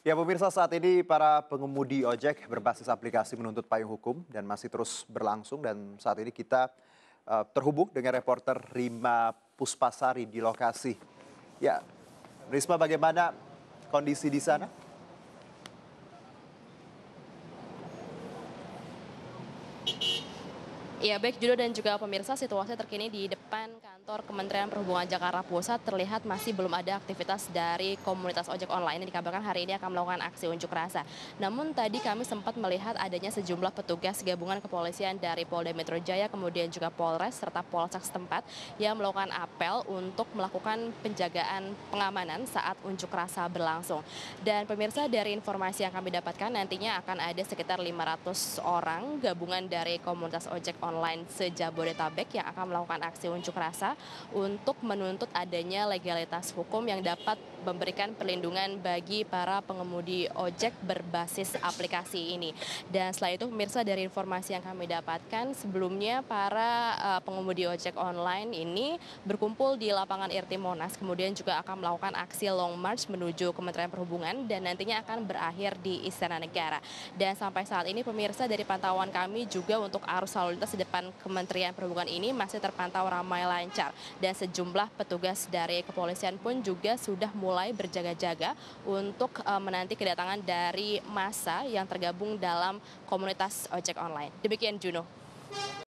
Ya pemirsa saat ini para pengemudi ojek berbasis aplikasi menuntut payung hukum dan masih terus berlangsung dan saat ini kita uh, terhubung dengan reporter Rima Puspasari di lokasi. Ya, Risma bagaimana kondisi di sana? Ya baik judul dan juga pemirsa situasi terkini di depan kantor Kementerian Perhubungan Jakarta Pusat terlihat masih belum ada aktivitas dari komunitas ojek online yang dikabarkan hari ini akan melakukan aksi unjuk rasa. Namun tadi kami sempat melihat adanya sejumlah petugas gabungan kepolisian dari Polda Metro Jaya kemudian juga Polres serta Polsek setempat yang melakukan apel untuk melakukan penjagaan pengamanan saat unjuk rasa berlangsung. Dan pemirsa dari informasi yang kami dapatkan nantinya akan ada sekitar 500 orang gabungan dari komunitas ojek online online sejabodetabek yang akan melakukan aksi unjuk rasa untuk menuntut adanya legalitas hukum yang dapat memberikan perlindungan bagi para pengemudi ojek berbasis aplikasi ini. Dan setelah itu pemirsa dari informasi yang kami dapatkan sebelumnya para uh, pengemudi ojek online ini berkumpul di lapangan Irti Monas kemudian juga akan melakukan aksi long march menuju Kementerian Perhubungan dan nantinya akan berakhir di Istana Negara. Dan sampai saat ini pemirsa dari pantauan kami juga untuk arus lalu lintas depan Kementerian Perhubungan ini masih terpantau ramai lancar dan sejumlah petugas dari kepolisian pun juga sudah mulai berjaga-jaga untuk eh, menanti kedatangan dari masa yang tergabung dalam komunitas ojek online. Demikian Juno.